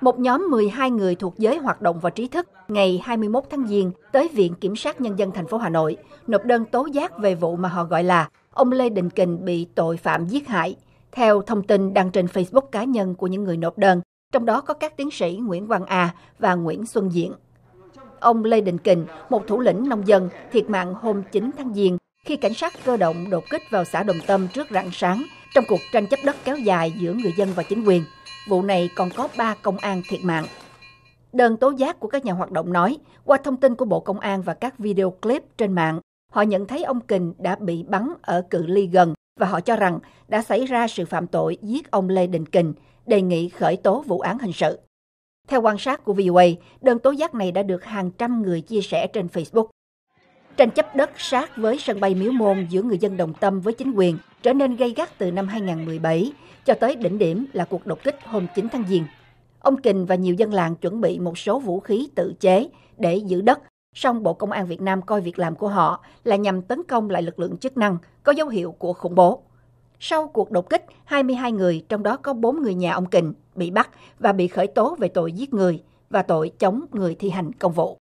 Một nhóm 12 người thuộc giới hoạt động và trí thức ngày 21 tháng Giêng tới Viện Kiểm sát Nhân dân thành phố Hà Nội nộp đơn tố giác về vụ mà họ gọi là ông Lê Đình Kình bị tội phạm giết hại. Theo thông tin đăng trên Facebook cá nhân của những người nộp đơn, trong đó có các tiến sĩ Nguyễn Văn A và Nguyễn Xuân Diễn. Ông Lê Đình Kình, một thủ lĩnh nông dân, thiệt mạng hôm 9 tháng Giêng khi cảnh sát cơ động đột kích vào xã Đồng Tâm trước rạng sáng trong cuộc tranh chấp đất kéo dài giữa người dân và chính quyền vụ này còn có 3 công an thiệt mạng. Đơn tố giác của các nhà hoạt động nói, qua thông tin của Bộ Công an và các video clip trên mạng, họ nhận thấy ông Kình đã bị bắn ở cự ly gần và họ cho rằng đã xảy ra sự phạm tội giết ông Lê Đình Kình, đề nghị khởi tố vụ án hình sự. Theo quan sát của VOA, đơn tố giác này đã được hàng trăm người chia sẻ trên Facebook. Tranh chấp đất sát với sân bay Miếu Môn giữa người dân Đồng Tâm với chính quyền trở nên gây gắt từ năm 2017 cho tới đỉnh điểm là cuộc đột kích hôm 9 tháng Giêng. Ông Kình và nhiều dân làng chuẩn bị một số vũ khí tự chế để giữ đất, song Bộ Công an Việt Nam coi việc làm của họ là nhằm tấn công lại lực lượng chức năng có dấu hiệu của khủng bố. Sau cuộc đột kích, 22 người, trong đó có 4 người nhà ông Kình, bị bắt và bị khởi tố về tội giết người và tội chống người thi hành công vụ.